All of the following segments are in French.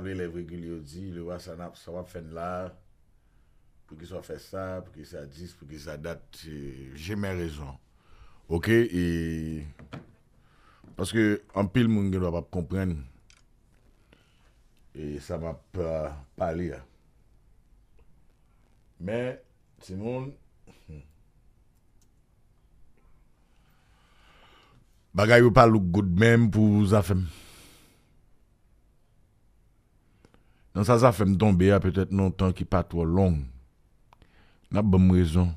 Le vre gil yo di, le wwa sa wap fen la Pou ki sa fè sa, pou ki sa dis, pou ki sa dat e, Jemè rezon Ok, e Paske an pil moun gen wap ap kompren E sa wap pali ya Mè, Simon Bagay ou pa luk goud mèm pou zafèm Non, ça, ça fait me tomber, hein, peut-être, non, temps qui pas trop long. N'a bonne raison.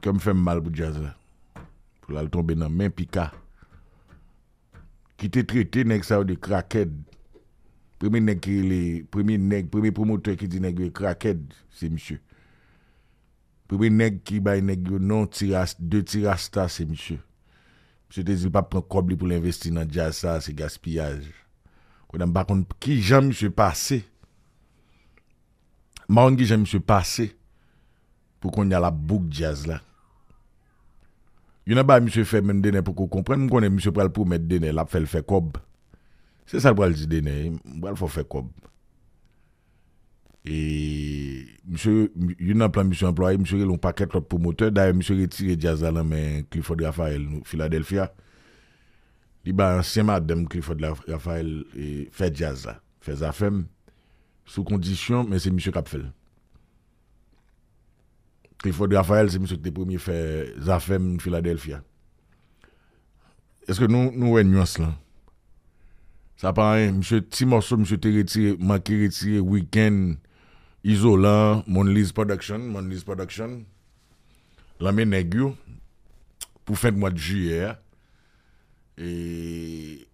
Que me fait mal pour Jazz, Pour la tomber dans main, pika. Qui te traité, nek, ça, de crackhead. Premier qui les, premier nèg premier promoteur qui dit nek, crackhead, c'est monsieur. Premier nègre qui bail nek, non, de deux tirastas, c'est monsieur. Je te pas pa pren pour investir pou l'investi jazz sa, se gaspillaj. Kou dan bakon ki jan msè pase. Maron ki jan msè pase pou kon yal ap jazz la. Yon nan ba msè fè men pour pou kou kompren, mwen konen qu'on pral pou met pour la faire fè C'est ça Se sa pral di il pral faire et monsieur, il y a un de monsieur employé, monsieur, il a un paquet de promoteurs. D'ailleurs, monsieur, il retiré Jazz mais Clifford Raphaël, Philadelphia. Il y a un ancien madame Clifford Raphaël et fait jazz, fait zafem, sous condition, mais c'est monsieur qui a fait. Clifford Raphaël, c'est monsieur le premier fait zafem Philadelphia. Est-ce que nous, nous, une nuance là? Ça paraît, monsieur, petit monsieur, t'es retiré, manqué retiré, week-end isolant, lise Production, lise Production, l'amé Negu, pour fin de mois de juillet. Hein. Et.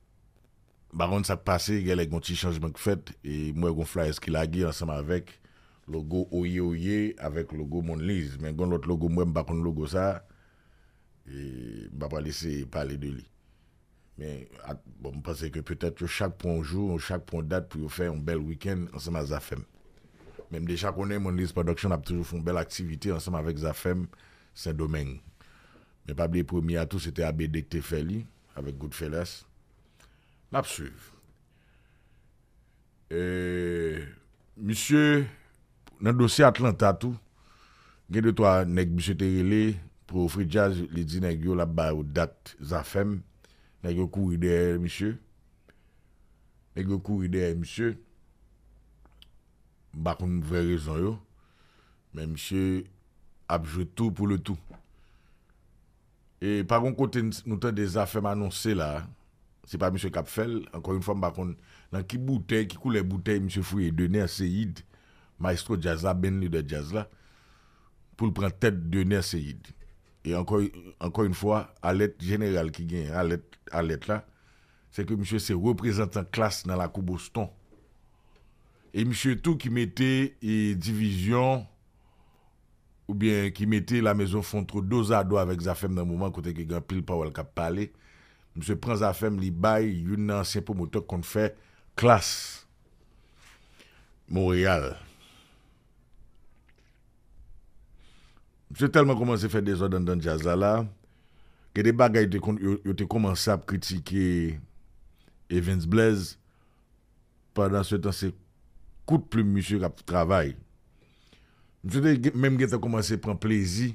Baron, ça passe, il y a un petit changement que fait, et moi, il y a un flyer qui l'a ensemble avec logo Oye Oye, avec logo lise, Mais il l'autre logo, moi, je ne logo ça, et je ne pas laisser parler de lui. Mais bon, je pense que peut-être chaque point jour, chaque point date, pour faire un bel week-end ensemble à Zafem. Même déjà qu'on est, mon liste production a toujours fait une belle activité ensemble avec Zafem Saint-Domingue. Mais pas les premiers à tout, c'était ABD Tefeli, avec Goodfellas. N'a Et, monsieur, dans le dossier Atlanta, tout, il y a deux, monsieur Terrelé, pour offrir jazz, les avez nègres là-bas aux date Zafem. Nègres courir derrière, monsieur. Nègres courir derrière, monsieur. Bah, une vraie raison, yo. Mais monsieur a joué tout pour le tout. Et par contre, nous avons des affaires annoncées là. C'est pas M. Capfel. Encore une fois, par bah, contre, dans qui bouteille, qui coule les bouteilles, monsieur Fouye donné à Seyid, maestro jazz là, ben de jazz là, pour prendre tête de à Seyid. Et encore, encore une fois, à l'aide générale qui gagne, à l'aide là, c'est que M. c'est représentant classe dans la Coupe Boston. Et monsieur tout qui mettait division, ou bien qui mettait la maison font dos à dos avec Zafem dans le moment côté que grand pile Powell qui parlé. Monsieur prend Zafem, y bail, un ancien promoteur qu'on fait classe. Montréal. M. tellement commencé à faire des ordres dans le que des bagailles ont commencé à critiquer Evans Blaise. Pendant ce temps, ci coup de plume, monsieur, qui travaille. Monsieur, même qui a commencé à prendre plaisir,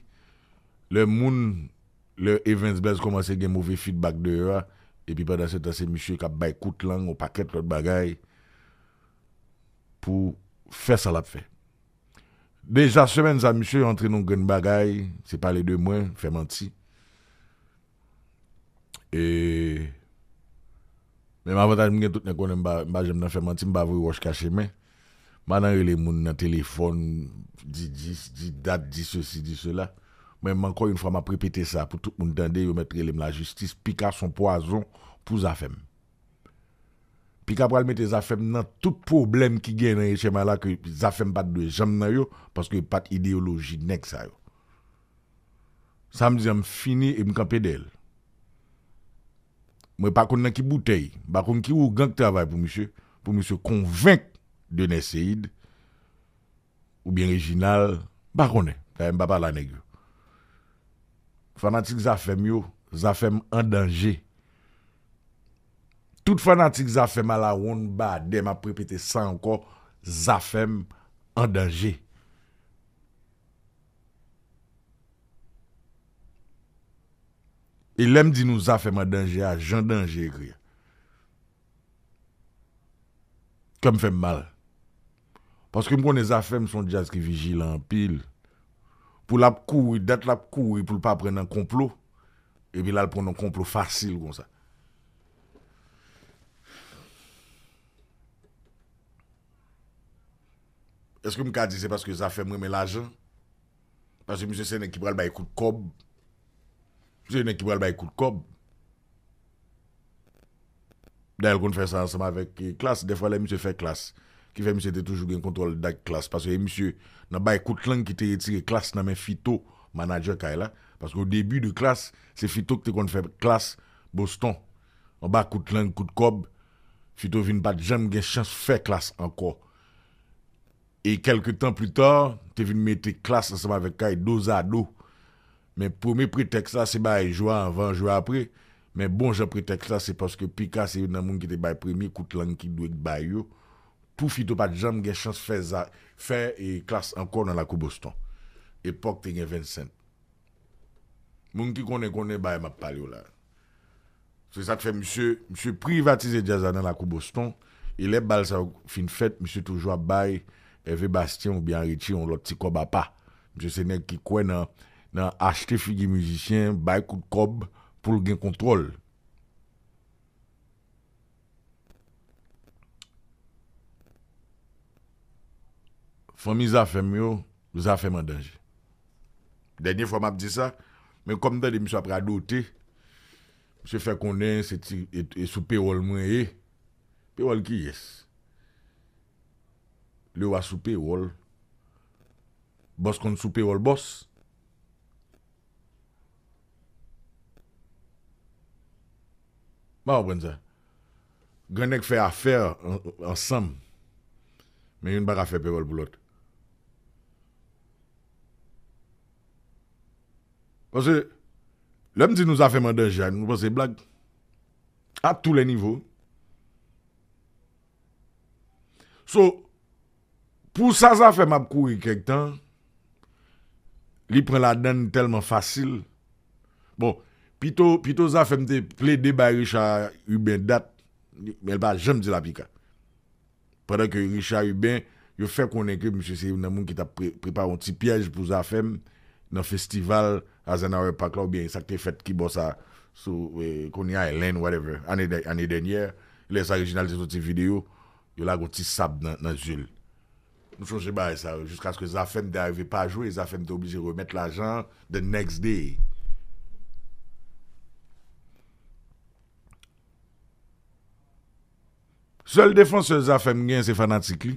le monde, le Evans Blaise commence à avoir mauvais feedback de eux, et puis pendant ce temps, c'est monsieur qui a baillé coup de langue, au paquet de bagaille, pour faire ça l'a fait. Déjà, semaine, ça, monsieur, entre nous, une bagaille, c'est pas les deux moins fait mentir. Et. Même avantage, je ne sais pas si je vais faire mentir, je vais vous cacher, mais. Maintenant, les gens dans téléphone, dit, dit, dit date, dit ceci, dit cela. mais encore une fois, m'a répété ça pour tout le monde entendre, je mettre la justice, piquer son poison pour Zafem. Pika pral mette Zafem dans tout problème qui gagne dans chemin Zafem pas de jam nan yo parce que pas idéologie nek ça yo. Samedi am fini et me camper d'elle. Moi pas connais qui bouteille, pas connais qui ou gang travail pour monsieur, pour monsieur convainc de Neseïd, ou bien Réginal, pas bah, qu'on est, même pas la nègre. Fanatique Zafem yo, Zafem en danger. Tout fanatik Zafem à la ronde bah, dem a répété sans encore, Zafem en danger. Et l'aime dit nous Zafem en danger à danger Comme mal. Paske moun e zafèm son dja zki vijil an pil. Pou lap kou, dèt lap kou, pou l pa pren an komplou. E bi lal pren an komplou fasil kon sa. Eske mou ka di se paske zafèm mwen men la jan? Paske mou se se ne kibwal bay kout kob. Se ne kibwal bay kout kob. Da el kon fè sa ansama vek klas. Defwa le mou se fè klas. qui fait monsieur était toujours un contrôle la classe parce que monsieur n'a pas écoute langue qui était retiré classe dans mes phyto manager là parce qu'au début de classe c'est qui qui qu'on fait classe Boston en bas coup de langue coup de cob phyto vient pas jamais gain chance faire classe encore et quelques temps plus tard tu venu mettre classe ensemble avec Kai dos à dos mais premier prétexte là c'est bah jouer avant jouer après mais bon j'ai prétexte là c'est parce que Pika c'est un monde qui était premier coup de langue qui doit être tout fito pas de jam, gen chance faire ça, faire et classe encore dans la Coupe Boston. Époque, t'es 25. Moun qui connaît, connaît, bah, m'a parlé là. C'est ça que fait, monsieur, monsieur privatisé jazz dans la Coupe Boston. Et les balles, ça fin fête, monsieur toujours bail, Hervé Bastien ou bien Richie, on l'autre petit cob à pas. Monsieur Sénèque qui croit dans, dans acheter figure musicien, bail coup de cob pour le gain contrôle. Fomi zafem yo, zafem an denje. Denye fwa map di sa, men kom de di miso apra do te, mse fè kondens et soupe wol mwen ye, pe wol ki yes. Le wwa soupe wol, bos kon soupe wol bos. Ma wap wènd zè, gwenèk fè afer ansam, men yon bak a fè pe wol pou lote. Ponsè, lèm ti nou zafèm an dan jan, nou ponsè blag, a tou lè nivou. So, pou sa zafèm ap kouri kèk tan, li pren la dan telman fasil. Bon, pi to zafèm te ple de ba Richard Hubin dat, lèm pa jèm ti la pika. Pendè ki Richard Hubin yo fè konen kè, M. Seyoun Namoun ki ta prepa an ti piyaj pou zafèm, nan festival a zanare pak la ou bien sakte fet ki bosa sou koni a elen whatever, ane denye, lè sa orijinalite sou ti video, yo la go ti sab nan zil. Nou chonche ba e sa, jusqu'a sko zafen de areve pa a jwe, zafen de oblije remet la jan the next day. Sòl defons se zafen mgen se fanatik li,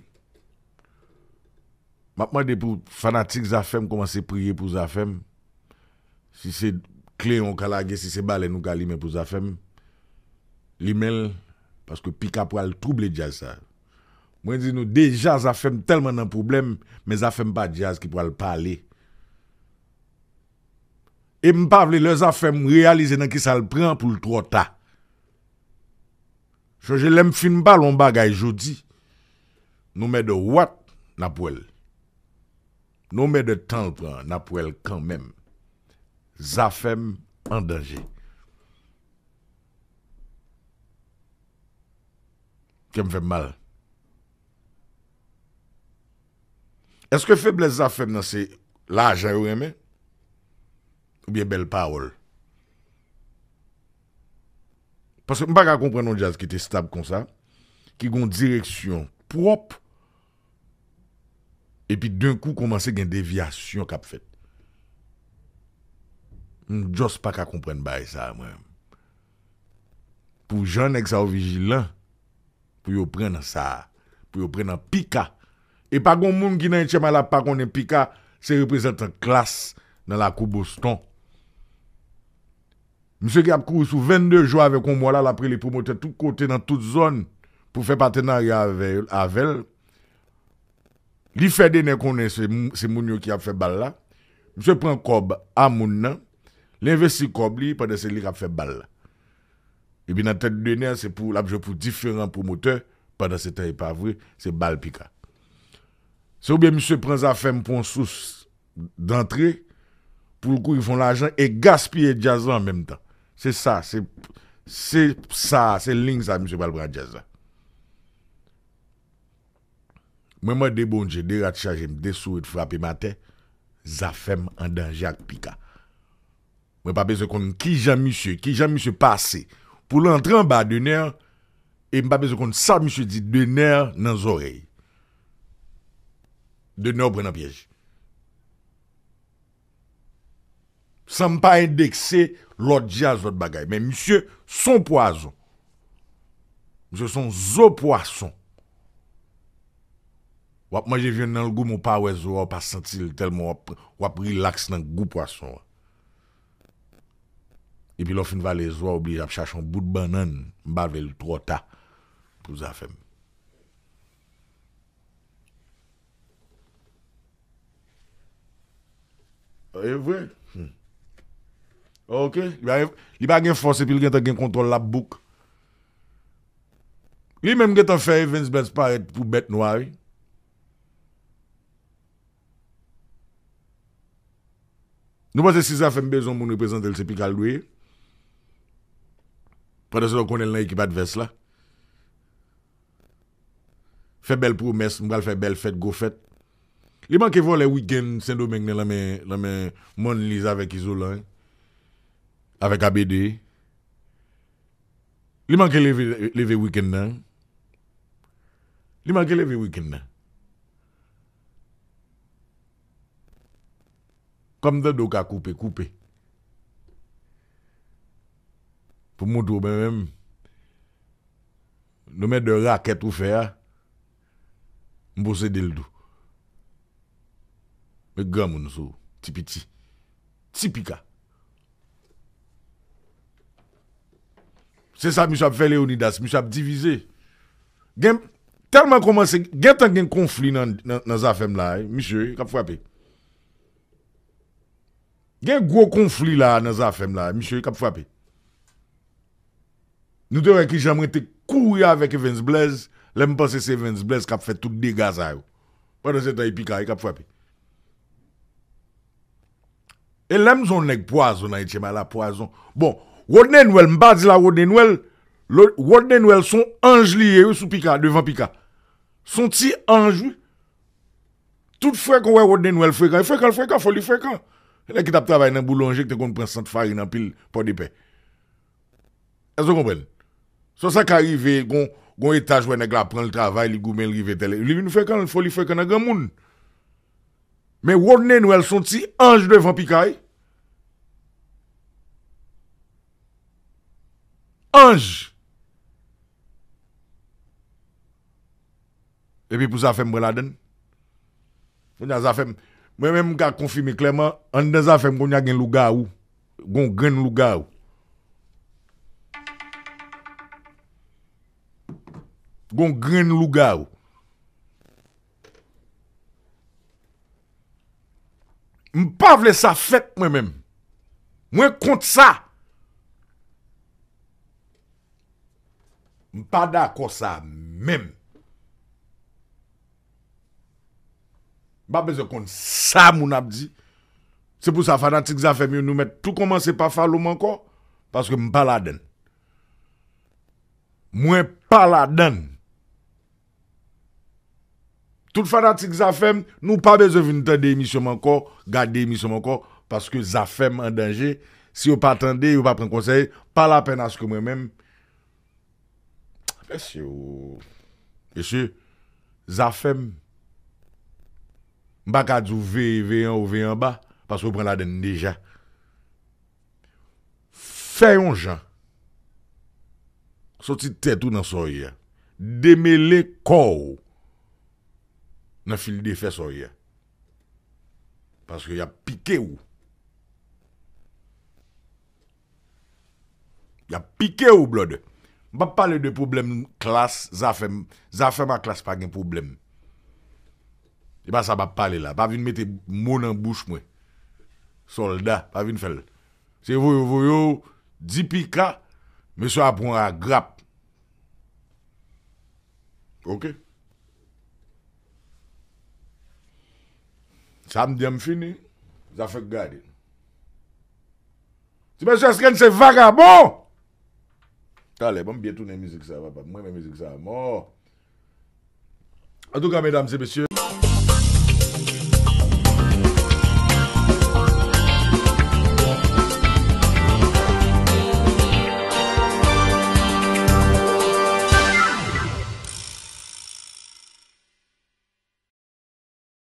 Maintenant, des fanatiques Zafem commencer à prier pour Zafem. Si c'est clé, ou calage si c'est Balé, nous Galimé pour Zafem. L'email, parce que Pika pour le trouble jazz ça. Moi, dis nous, déjà, Zafem tellement de problème, mais Zafem pas jazz qui pour le parler. Et m'pavle, les Zafem réaliser dans qui ça le prend pour le trop tard. Je l'aime fin pas bagaille jodi. Nous met de what, na poêle. Non mais de temps en prend, n'a quand même. Zafem en danger. Qui me fait mal. Est-ce que faiblesse Zafem, c'est l'argent hein, ou aimé? Ou bien belle parole? Parce que je ne comprends pas comprendre un jazz qui est stable comme ça, qui a une direction propre et puis d'un coup, commencer à une déviation qu'a fait. sais pas qu'à comprendre ça, Pour Pour Jean, qui sont vigilants, pour prendre ça, pour prendre pika. Et pas grand monde qui n'a pas la pas qu'on est pika, c'est représentant classe dans la cour Boston. Monsieur qui a couru sous 22 jours avec moi là, après les promoteurs de tous côtés, dans toute zone, pour faire partenariat avec, avec Li fè denè se, se moun yo ki ap kob a moun nan, li investi kob li lui se li Et fè bal la. E de nan tèt pour se pou pour pou pendant promoteur, temps, se tè e pa vrai se bal pika. Se ou prins msè pour zafèm pon sous d'antre, pou kou yon fon l'ajan e gaspye jazan an mèm tan. c'est sa, se sa, se ling sa Mwen mwen de bonje, de rat chaje, de sou et frape maten, zafem an danger ak pika. Mwen pa besoin kon ki jan misye, ki jan misye pase, pou l'antre et ba dener, e mwen pa de kon sa misye De dener nan zorey. Dener pren an piyej. San pa indekse lot jaz lot bagay, Mais monsieur, son poison. Monsieur, son zo poison. Wap manje vyen nan l gou mou pa wè zwa wap a sentil telman wap relax nan gou pwason wè. E epi lò fin valè zwa oubli ap chache an bout banan mbave l trota pou zafèm. E vwe? Hmm. Ok, li ba gen fwose epi li gen te gen kontrol la bouk. Li menm gen te fè evens bens paret pou bete nwari. Nou pa se sisa fe mbezon moun reprezentel se pikal dwe. Pradeso yo konel nan ekipat ves la. Fe bel promes, mgal fe bel fet, go fet. Li man ke vo le weekend, sen do menk nen la men mon lisa vek izo lan. Avek ABD. Li man ke leve weekend nan. Li man ke leve weekend nan. Comme de do à couper, couper. Pour mon tour, même, nous mettons de raquettes ou faire, nous posséder le Mais grand nous sou, ti piti. C'est ça Michel ça, mi chap fe Leonidas, mi Gen, tellement komanse, gen tan gen conflit dans dans nan zafem la, monsieur, mi il y a un gros conflit là dans femme là, monsieur qui a frappé. Nous devons que j'aimerais te courir avec Evans Blaise, là penser c'est Evans Blaise qui a fait tout dégâts ça. Pendant ce temps il pique, il a frappé. Et là nous on poison dans Haïti, la poison. Bon, Rodney Noël, m'pas dit la Rodney Noël, Rodney Noël son ange lié sous Pika devant Pika. Son petit ange. Tout frère qu'on voit Rodney Noël fréquent, e fréquent, fréquent, faut lui fréquent. Lè ki tap travay nan boulonje ki te kon pren sant fari nan pil pot di pe. Ezo konbren. Sosa ka rive, kon etaj wè nek la pren l travay, li goumen l rive tèle. Li vin fèk an, foli fèk an nan gen moun. Men wòdnen wè l son ti, anj devan pi kaj. Anj! E pi pou zafèm mwen la den. Mwen ya zafèm... Mwen mwen mwen ka konfimi kleman, an deza fe mwen kon yagen luga ou, kon gren luga ou. Kon gren luga ou. Mwen pa vle sa fet mwen mwen, mwen kont sa. Mwen pa dako sa menm. Pas besoin qu'on ça, mon abdi. C'est pour ça, les fanatiques Zafem nous mettre tout commencer par falloir encore, parce que m'pas la donne. Moi, pas la donne. Tout fanatique, nous nous pas besoin de des émissions encore, garder émissions encore, parce que Zafem est en danger. Si vous pas attendez, vous pas prendre conseil, pas la peine à ce que moi-même. Monsieur, monsieur, Zafem Mba ka djou ve, ve yon, ve yon ba, pas ou pren la den dejan. Fè yon jan, soti tèt ou nan son yon, demele kò ou, nan fili de fè son yon. Paske yon pike ou. Yon pike ou blode. Mba pale de poublem klas, zafè m a klas pa gen poublem m. I e ba sa ba pale la. Ba vin mette moun an bouch mwen. Soldat, ba vin fel. Se vo yo, vo yo, jipika, mè so apoun an grap. Ok. Sa amdiam fini, za fèk gade. Se mè se skèn se vagabon! Tale, mè mbe bètoun en mizik sa, mè mbe mizik sa. Mè mbe mizik sa. A douga, mè damse, mè siew,